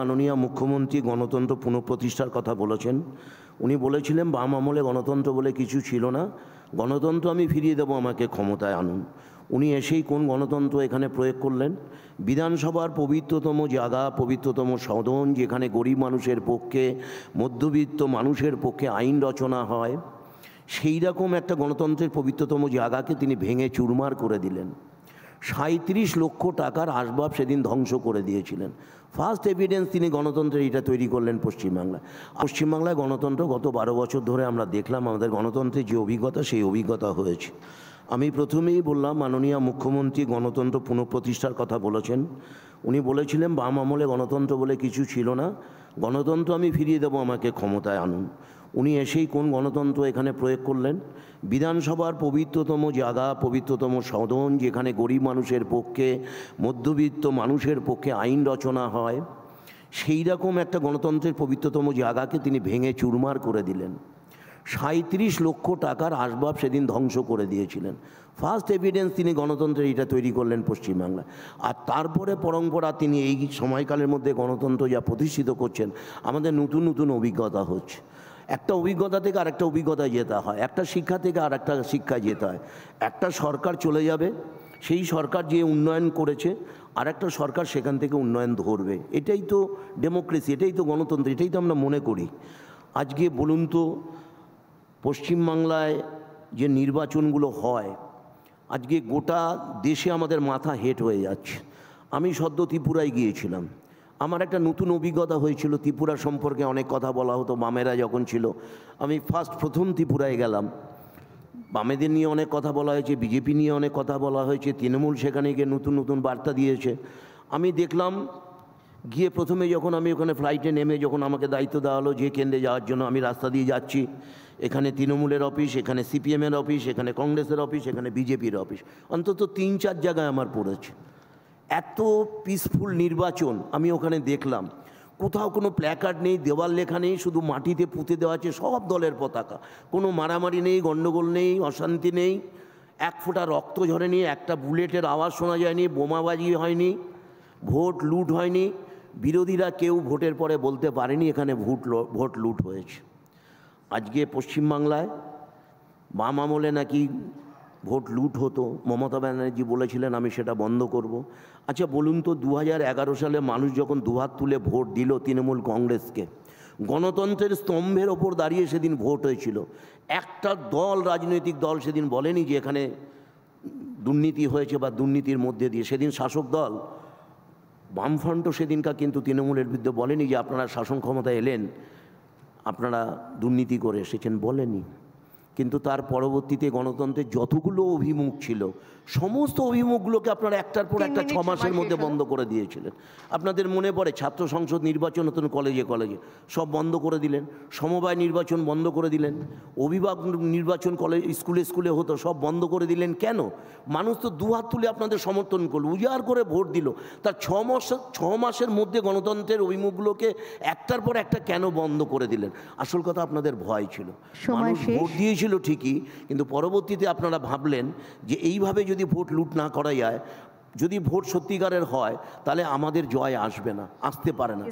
মাননীয় মুখ্যমন্ত্রী গণতন্ত্র পুনঃপ্রতিষ্ঠার কথা বলেছেন উনি বলেছিলেন বাম আমলে গণতন্ত্র বলে কিছু ছিল না গণতন্ত্র আমি ফিরিয়ে দেবো আমাকে ক্ষমতায় আনুন উনি এসেই কোন গণতন্ত্র এখানে প্রয়োগ করলেন বিধানসভার পবিত্রতম জায়গা পবিত্রতম সদন যেখানে গরিব মানুষের পক্ষে মধ্যবিত্ত মানুষের পক্ষে আইন রচনা হয় সেই রকম একটা গণতন্ত্রের পবিত্রতম জায়গাকে তিনি ভেঙে চুরমার করে দিলেন সাঁত্রিশ লক্ষ টাকার আসবাব সেদিন ধ্বংস করে দিয়েছিলেন ফার্স্ট এভিডেন্স তিনি গণতন্ত্রের এটা তৈরি করলেন পশ্চিমবাংলায় পশ্চিমবাংলায় গণতন্ত্র গত বারো বছর ধরে আমরা দেখলাম আমাদের গণতন্ত্রের যে অভিজ্ঞতা সেই অভিজ্ঞতা হয়েছে আমি প্রথমেই বললাম মাননীয় মুখ্যমন্ত্রী গণতন্ত্র পুনঃপ্রতিষ্ঠার কথা বলেছেন উনি বলেছিলেন বাম আমলে গণতন্ত্র বলে কিছু ছিল না গণতন্ত্র আমি ফিরিয়ে দেবো আমাকে ক্ষমতায় আনুন উনি এসেই কোন গণতন্ত্র এখানে প্রয়োগ করলেন বিধানসভার পবিত্রতম জায়গা পবিত্রতম সদন যেখানে গরিব মানুষের পক্ষে মধ্যবিত্ত মানুষের পক্ষে আইন রচনা হয় সেই রকম একটা গণতন্ত্রের পবিত্রতম জায়গাকে তিনি ভেঙে চুরমার করে দিলেন সাঁত্রিশ লক্ষ টাকার আসবাব সেদিন ধ্বংস করে দিয়েছিলেন ফার্স্ট এভিডেন্স তিনি গণতন্ত্রের এটা তৈরি করলেন পশ্চিমবাংলায় আর তারপরে পরম্পরা তিনি এই সময়কালের মধ্যে গণতন্ত্র যা প্রতিষ্ঠিত করছেন আমাদের নতুন নতুন অভিজ্ঞতা হচ্ছে একটা অভিজ্ঞতা থেকে আরেকটা অভিজ্ঞতায় যেতে হয় একটা শিক্ষা থেকে আর একটা শিক্ষায় যেতে হয় একটা সরকার চলে যাবে সেই সরকার যে উন্নয়ন করেছে আর একটা সরকার সেখান থেকে উন্নয়ন ধরবে এটাই তো ডেমোক্রেসি এটাই তো গণতন্ত্র এটাই তো আমরা মনে করি আজকে বলুন তো পশ্চিমবাংলায় যে নির্বাচনগুলো হয় আজকে গোটা দেশে আমাদের মাথা হেট হয়ে যাচ্ছে আমি সদ্য ত্রিপুরায় গিয়েছিলাম আমার একটা নতুন অভিজ্ঞতা হয়েছিল ত্রিপুরা সম্পর্কে অনেক কথা বলা হতো বামেরা যখন ছিল আমি ফার্স্ট প্রথম ত্রিপুরায় গেলাম বামেদের নিয়ে অনেক কথা বলা হয়েছে বিজেপি নিয়ে অনেক কথা বলা হয়েছে তৃণমূল সেখানে গিয়ে নতুন নতুন বার্তা দিয়েছে আমি দেখলাম গিয়ে প্রথমে যখন আমি ওখানে ফ্লাইটে নেমে যখন আমাকে দায়িত্ব দেওয়া হলো যে কেন্দ্রে যাওয়ার জন্য আমি রাস্তা দিয়ে যাচ্ছি এখানে তৃণমূলের অফিস এখানে সিপিএমের অফিস এখানে কংগ্রেসের অফিস এখানে বিজেপির অফিস অন্তত তিন চার জায়গায় আমার পড়েছে এত পিসফুল নির্বাচন আমি ওখানে দেখলাম কোথাও কোনো প্ল্যাকার্ড নেই দেওয়াল লেখা নেই শুধু মাটিতে পুঁতে দেওয়া আছে সব দলের পতাকা কোনো মারামারি নেই গণ্ডগোল নেই অশান্তি নেই এক ফোঁটা রক্ত ঝরেনি একটা বুলেটের আওয়াজ শোনা যায়নি বোমাবাজি হয়নি ভোট লুট হয়নি বিরোধীরা কেউ ভোটের পরে বলতে পারেনি এখানে ভোট ভোট লুট হয়েছে আজকে পশ্চিমবাংলায় বাম আমলে নাকি ভোট লুট হতো মমতা ব্যানার্জি বলেছিলেন আমি সেটা বন্ধ করব। আচ্ছা বলুন তো দু সালে মানুষ যখন দুহাত তুলে ভোট দিল তৃণমূল কংগ্রেসকে গণতন্ত্রের স্তম্ভের ওপর দাঁড়িয়ে সেদিন ভোট হয়েছিল একটা দল রাজনৈতিক দল সেদিন বলেনি যে এখানে দুর্নীতি হয়েছে বা দুর্নীতির মধ্যে দিয়ে সেদিন শাসক দল বামফ্রন্টও সেদিনকার কিন্তু তৃণমূলের বিরুদ্ধে বলেনি যে আপনারা শাসন ক্ষমতা এলেন আপনারা দুর্নীতি করে এসেছেন বলেনি কিন্তু তার পরবর্তীতে গণতন্ত্রের যতগুলো অভিমুখ ছিল সমস্ত অভিমুখগুলোকে আপনারা একটার পর একটা ছ মাসের মধ্যে বন্ধ করে দিয়েছিলেন আপনাদের মনে পড়ে ছাত্র সংসদ নির্বাচন হতেন কলেজে কলেজে সব বন্ধ করে দিলেন সমবায় নির্বাচন বন্ধ করে দিলেন অভিভাবক নির্বাচন কলেজ স্কুলে স্কুলে হতো সব বন্ধ করে দিলেন কেন মানুষ তো দুহাত তুলে আপনাদের সমর্থন করলো উজাড় করে ভোট দিল তার ছ মাস ছ মাসের মধ্যে গণতন্ত্রের অভিমুখগুলোকে একটার পর একটা কেন বন্ধ করে দিলেন আসল কথা আপনাদের ভয় ছিল মানুষ ভোট দিয়েছিল ছিল ঠিকই কিন্তু পরবর্তীতে আপনারা ভাবলেন যে এইভাবে যদি ভোট লুট না করা যায় যদি ভোট সত্যিকারের হয় তাহলে আমাদের জয় আসবে না আসতে পারে না